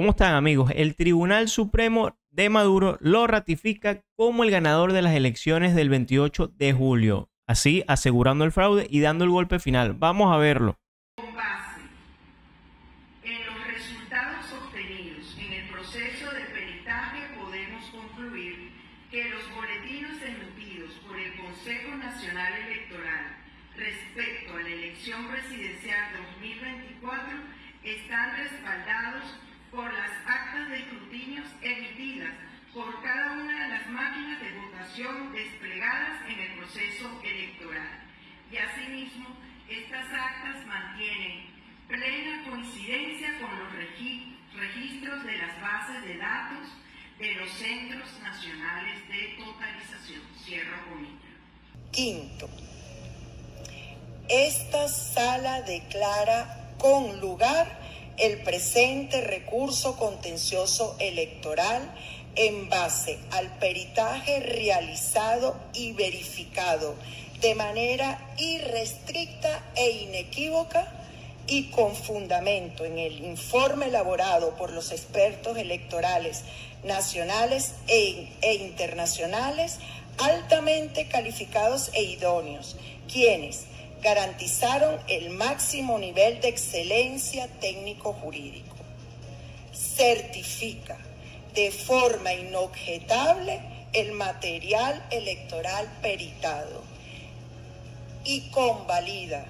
¿Cómo están amigos? El Tribunal Supremo de Maduro lo ratifica como el ganador de las elecciones del 28 de julio, así asegurando el fraude y dando el golpe final. Vamos a verlo. Base en los resultados obtenidos en el proceso de peritaje podemos concluir que los boletines emitidos por el Consejo Nacional Electoral respecto a la elección presidencial 2024 están respaldados por las actas de escrutinios emitidas por cada una de las máquinas de votación desplegadas en el proceso electoral. Y asimismo, estas actas mantienen plena coincidencia con los registros de las bases de datos de los centros nacionales de totalización. Cierro el Quinto, esta sala declara con lugar el presente recurso contencioso electoral en base al peritaje realizado y verificado de manera irrestricta e inequívoca y con fundamento en el informe elaborado por los expertos electorales nacionales e, internacionales altamente calificados e idóneos, quienes garantizaron el máximo nivel de excelencia técnico-jurídico. Certifica de forma inobjetable el material electoral peritado y convalida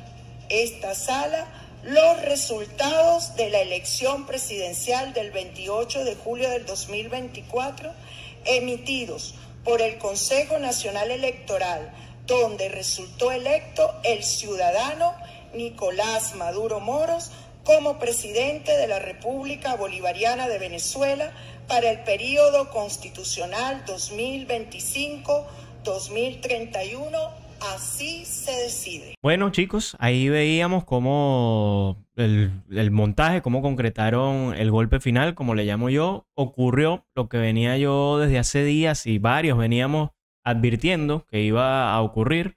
esta sala los resultados de la elección presidencial del 28 de julio del 2024 emitidos por el Consejo Nacional Electoral donde resultó electo el ciudadano Nicolás Maduro Moros como presidente de la República Bolivariana de Venezuela para el periodo constitucional 2025-2031. Así se decide. Bueno chicos, ahí veíamos cómo el, el, montaje, cómo concretaron el golpe final, como le llamo yo, ocurrió lo que venía yo desde hace días y varios veníamos advirtiendo que iba a ocurrir,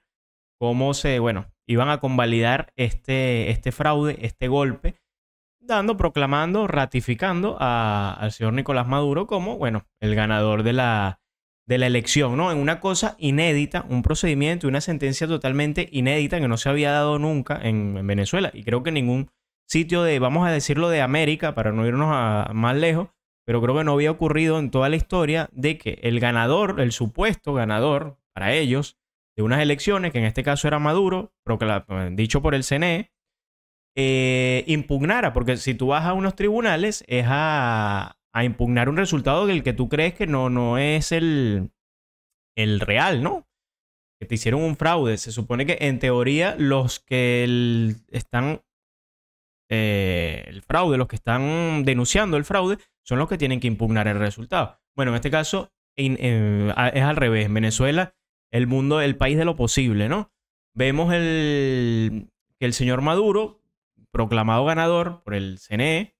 cómo se, bueno, iban a convalidar este, este fraude, este golpe, dando, proclamando, ratificando al señor Nicolás Maduro como, bueno, el ganador de la, de la elección, ¿no? En una cosa inédita, un procedimiento y una sentencia totalmente inédita que no se había dado nunca en, Venezuela y creo que en ningún sitio de, vamos a decirlo, de América, para no irnos a, más lejos, pero creo que no había ocurrido en toda la historia de que el ganador, el supuesto ganador para ellos de unas elecciones, que en este caso era Maduro, dicho por el CNE, eh, impugnara, porque si tú vas a unos tribunales es a, impugnar un resultado del que tú crees que no, no es el, el real, ¿no? Que te hicieron un fraude. Se supone que en teoría los que están eh, el fraude, los que están denunciando el fraude, son los que tienen que impugnar el resultado. Bueno, en este caso es al revés. En Venezuela, el mundo, el país de lo posible, ¿no? Vemos el, que el señor Maduro, proclamado ganador por el CNE,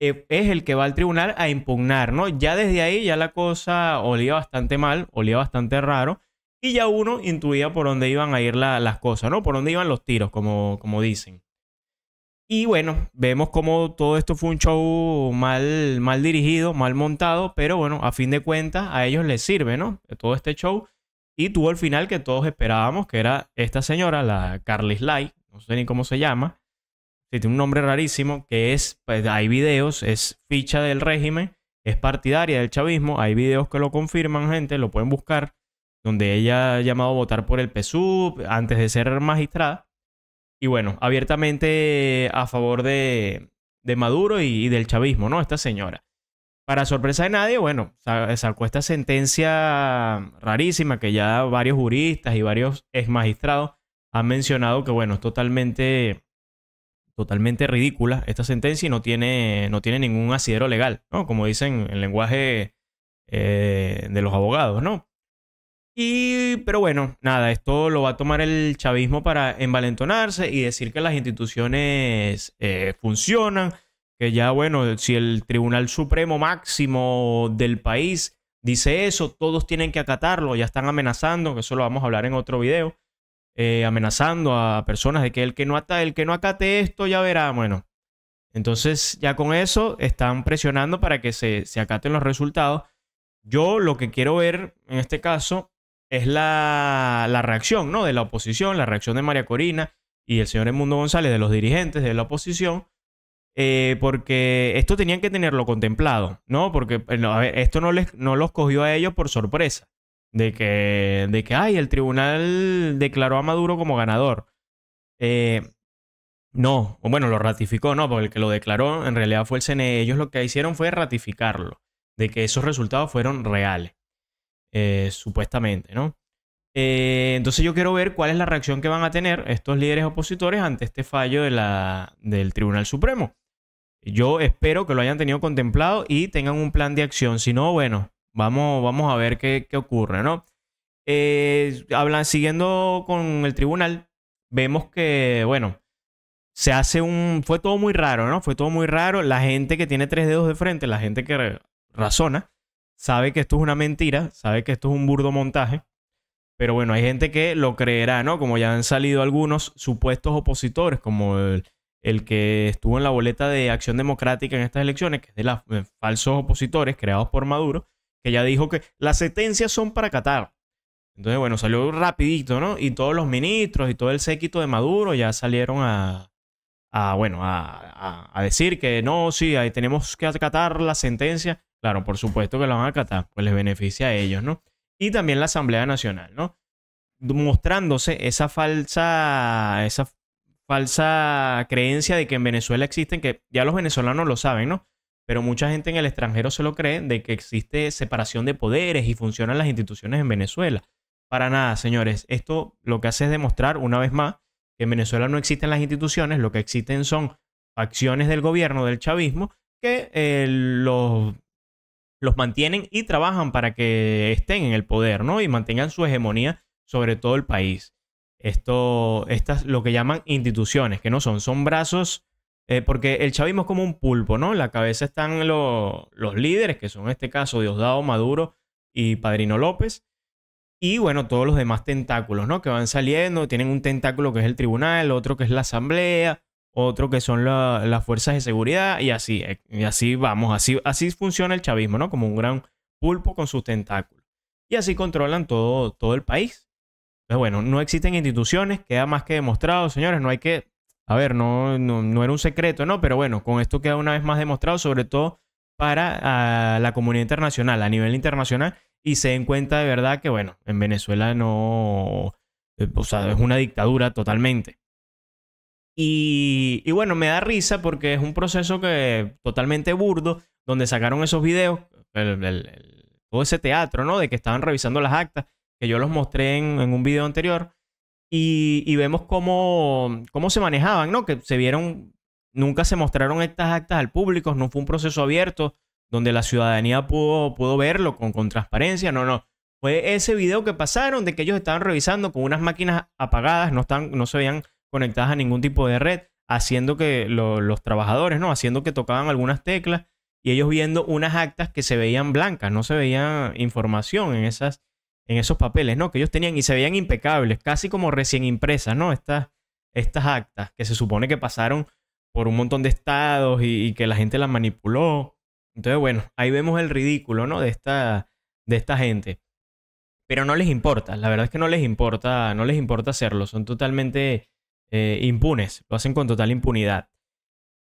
eh, es el que va al tribunal a impugnar, ¿no? Ya desde ahí ya la cosa olía bastante mal, olía bastante raro, y ya uno intuía por dónde iban a ir las cosas, ¿no? Por dónde iban los tiros, como, como dicen. Y bueno, vemos como todo esto fue un show mal, mal dirigido, mal montado, pero bueno, a fin de cuentas a ellos les sirve, ¿no? Todo este show. Y tuvo el final que todos esperábamos, que era esta señora, la Carly Sly, no sé ni cómo se llama, tiene un nombre rarísimo, que es, pues hay videos, es ficha del régimen, es partidaria del chavismo, hay videos que lo confirman, gente, lo pueden buscar, donde ella ha llamado a votar por el PSUV antes de ser magistrada y bueno, abiertamente eh, a favor de, Maduro y, del chavismo, ¿no? Esta señora. Para sorpresa de nadie, bueno, sacó esta sentencia rarísima que ya varios juristas y varios ex magistrados han mencionado que, bueno, es totalmente, totalmente ridícula esta sentencia y no tiene, no tiene ningún asidero legal, ¿no? Como dicen en lenguaje eh, de los abogados, ¿no? Y, pero bueno, nada, esto lo va a tomar el chavismo para envalentonarse y decir que las instituciones eh, funcionan, que ya, bueno, si el Tribunal Supremo Máximo del país dice eso, todos tienen que acatarlo, ya están amenazando, que eso lo vamos a hablar en otro video, eh, amenazando a personas de que el que, no el que no acate esto ya verá, bueno. Entonces ya con eso están presionando para que se, se acaten los resultados. Yo lo que quiero ver en este caso es la, la reacción ¿no? de la oposición, la reacción de María Corina y el señor Edmundo González, de los dirigentes de la oposición, eh, porque esto tenían que tenerlo contemplado, ¿no? Porque esto no, les, no los cogió a ellos por sorpresa, de que, de que, ay, el tribunal declaró a Maduro como ganador. Eh, no, no, bueno, lo ratificó, no, porque el que lo declaró en realidad fue el CNE. Ellos lo que hicieron fue ratificarlo, de que esos resultados fueron reales. Eh, supuestamente, ¿no? Eh, entonces yo quiero ver cuál es la reacción que van a tener estos líderes opositores ante este fallo del Tribunal Supremo. Yo espero que lo hayan tenido contemplado y tengan un plan de acción. Si no, bueno, vamos, vamos a ver qué, ocurre, ¿no? Eh, hablan, siguiendo con el tribunal, vemos que, bueno, se hace un... Fue todo muy raro, ¿no? Fue todo muy raro. La gente que tiene tres dedos de frente, la gente que razona, sabe que esto es una mentira, sabe que esto es un burdo montaje, pero bueno, hay gente que lo creerá, ¿no? Como ya han salido algunos supuestos opositores, como el, que estuvo en la boleta de Acción Democrática en estas elecciones, que es de los eh, falsos opositores creados por Maduro, que ya dijo que las sentencias son para Qatar. Entonces, bueno, salió rapidito, ¿no? Y todos los ministros y todo el séquito de Maduro ya salieron a, bueno, a, a, decir que no, sí, ahí tenemos que acatar la sentencia. Claro, por supuesto que lo van a acatar, pues les beneficia a ellos, ¿no? Y también la Asamblea Nacional, ¿no? Mostrándose esa falsa, esa falsa creencia de que en Venezuela existen, que ya los venezolanos lo saben, ¿no? Pero mucha gente en el extranjero se lo cree de que existe separación de poderes y funcionan las instituciones en Venezuela. Para nada, señores. Esto lo que hace es demostrar una vez más que en Venezuela no existen las instituciones, lo que existen son facciones del gobierno, del chavismo, que eh, los los mantienen y trabajan para que estén en el poder, ¿no? Y mantengan su hegemonía sobre todo el país. Esto, estas lo que llaman instituciones, que no son, son brazos, eh, porque el chavismo es como un pulpo, ¿no? En la cabeza están los líderes, que son en este caso Diosdado Maduro y Padrino López, y bueno, todos los demás tentáculos, ¿no? Que van saliendo, tienen un tentáculo que es el tribunal, otro que es la asamblea, otro que son las fuerzas de seguridad y así, eh, y así vamos, así, así funciona el chavismo, ¿no? Como un gran pulpo con sus tentáculos. Y así controlan todo, todo el país. Pero bueno, no existen instituciones, queda más que demostrado, señores, no hay que, a ver, no, no, era un secreto, ¿no? Pero bueno, con esto queda una vez más demostrado, sobre todo para la comunidad internacional, a nivel internacional, y se den cuenta de verdad que, bueno, en Venezuela no, eh, o sea, es una dictadura totalmente. Y, bueno, me da risa porque es un proceso que totalmente burdo, donde sacaron esos videos, todo ese teatro, ¿no? De que estaban revisando las actas, que yo los mostré en, un video anterior, y, vemos cómo, cómo se manejaban, ¿no? Que se vieron, nunca se mostraron estas actas al público, no fue un proceso abierto donde la ciudadanía pudo, pudo verlo con, con transparencia, no, no. Fue ese video que pasaron de que ellos estaban revisando con unas máquinas apagadas, no, están, no se veían conectadas a ningún tipo de red, haciendo que los trabajadores, ¿no? Haciendo que tocaban algunas teclas y ellos viendo unas actas que se veían blancas, no se veía información en, esas, en esos papeles, ¿no? Que ellos tenían y se veían impecables, casi como recién impresas, ¿no? Estas, estas actas que se supone que pasaron por un montón de estados y, y que la gente las manipuló. Entonces, bueno, ahí vemos el ridículo, ¿no? De esta, de esta gente. Pero no les importa, la verdad es que no les importa, no les importa hacerlo, son totalmente eh, impunes, lo hacen con total impunidad.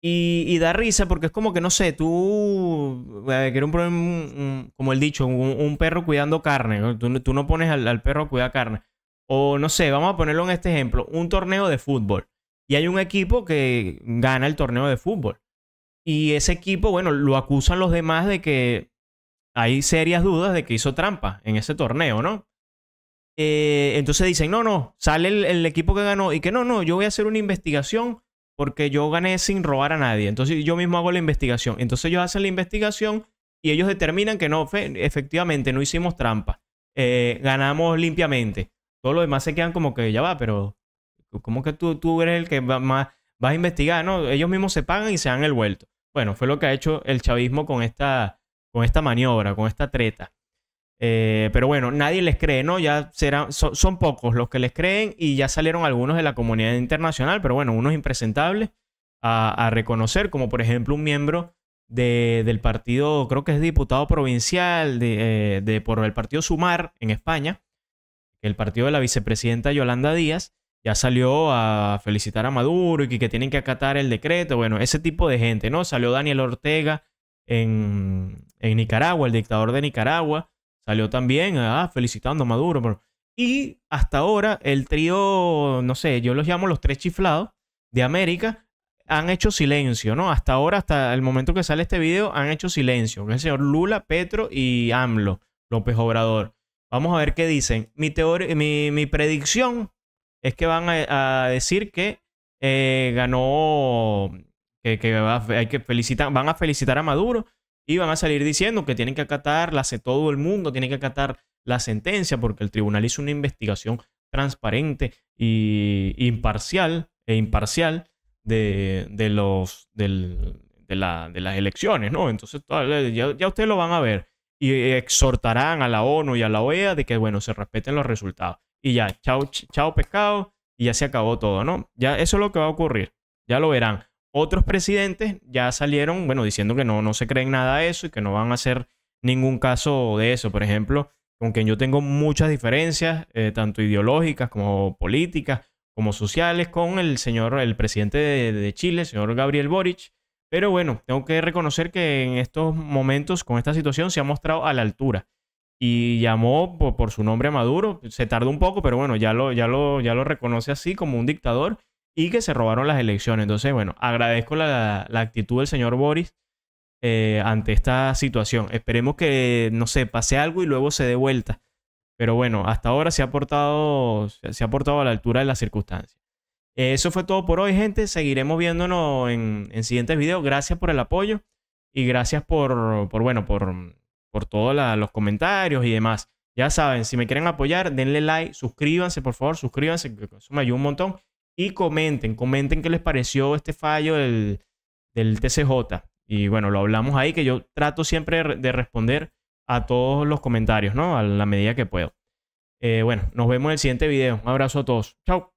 Y, da risa porque es como que, no sé, tú, eh, que era un problema, como el dicho, un, perro cuidando carne, ¿no? Tú, no pones al, perro a cuidar carne. O no sé, vamos a ponerlo en este ejemplo, un torneo de fútbol. Y hay un equipo que gana el torneo de fútbol. Y ese equipo, bueno, lo acusan los demás de que hay serias dudas de que hizo trampa en ese torneo, ¿no? Eh, entonces dicen, no, no, sale el, equipo que ganó y que no, no, yo voy a hacer una investigación porque yo gané sin robar a nadie. Entonces yo mismo hago la investigación. Entonces ellos hacen la investigación y ellos determinan que no, efectivamente, no hicimos trampa. Eh, ganamos limpiamente. Todos los demás se quedan como que ya va, pero como que tú, tú eres el que va, más, vas a investigar? No, ellos mismos se pagan y se dan el vuelto. Bueno, fue lo que ha hecho el chavismo con esta, con esta maniobra, con esta treta. Eh, pero bueno, nadie les cree, ¿no? Ya serán, son pocos los que les creen y ya salieron algunos de la comunidad internacional, pero bueno, unos impresentables a, reconocer, como por ejemplo un miembro del partido, creo que es diputado provincial eh, de, por el partido Sumar en España, el partido de la vicepresidenta Yolanda Díaz, ya salió a felicitar a Maduro y que, tienen que acatar el decreto, bueno, ese tipo de gente, ¿no? Salió Daniel Ortega en Nicaragua, el dictador de Nicaragua Salió también ah, felicitando a Maduro. Y hasta ahora el trío, no sé, yo los llamo los tres chiflados de América, han hecho silencio, ¿no? Hasta ahora, hasta el momento que sale este video, han hecho silencio. El señor Lula, Petro y AMLO, López Obrador. Vamos a ver qué dicen. Mi, mi, predicción es que van a, decir que eh, ganó, que, hay que felicitar, van a felicitar a Maduro y van a salir diciendo que tienen que acatar lo todo el mundo, tienen que acatar la sentencia porque el tribunal hizo una investigación transparente e imparcial e imparcial de, los de, de, las elecciones, ¿no? Entonces eh, ya, ustedes lo van a ver y exhortarán a la ONU y a la OEA de que bueno se respeten los resultados y ya chao chao pescado y ya se acabó todo, ¿no? Ya eso es lo que va a ocurrir, ya lo verán. Otros presidentes ya salieron, bueno, diciendo que no, no se creen nada a eso y que no van a hacer ningún caso de eso. Por ejemplo, con quien yo tengo muchas diferencias, eh, tanto ideológicas como políticas, como sociales, con el señor, el presidente de, Chile, el señor Gabriel Boric. Pero bueno, tengo que reconocer que en estos momentos, con esta situación, se ha mostrado a la altura y llamó por, por, su nombre a Maduro. Se tardó un poco, pero bueno, ya lo, ya lo, ya lo reconoce así como un dictador y que se robaron las elecciones. Entonces, bueno, agradezco la, actitud del señor Boris eh, ante esta situación. Esperemos que, no se pase algo y luego se dé vuelta. Pero bueno, hasta ahora se ha portado, se ha portado a la altura de las circunstancias. Eso fue todo por hoy, gente. Seguiremos viéndonos en, en siguientes videos. Gracias por el apoyo y gracias por, por bueno, por, por todos los comentarios y demás. Ya saben, si me quieren apoyar, denle like, suscríbanse, por favor, suscríbanse, que me ayuda un montón y comenten, comenten qué les pareció este fallo del, TCJ. Y bueno, lo hablamos ahí, que yo trato siempre de responder a todos los comentarios, ¿no? A la medida que puedo. Eh, bueno, nos vemos en el siguiente video. Un abrazo a todos. Chao.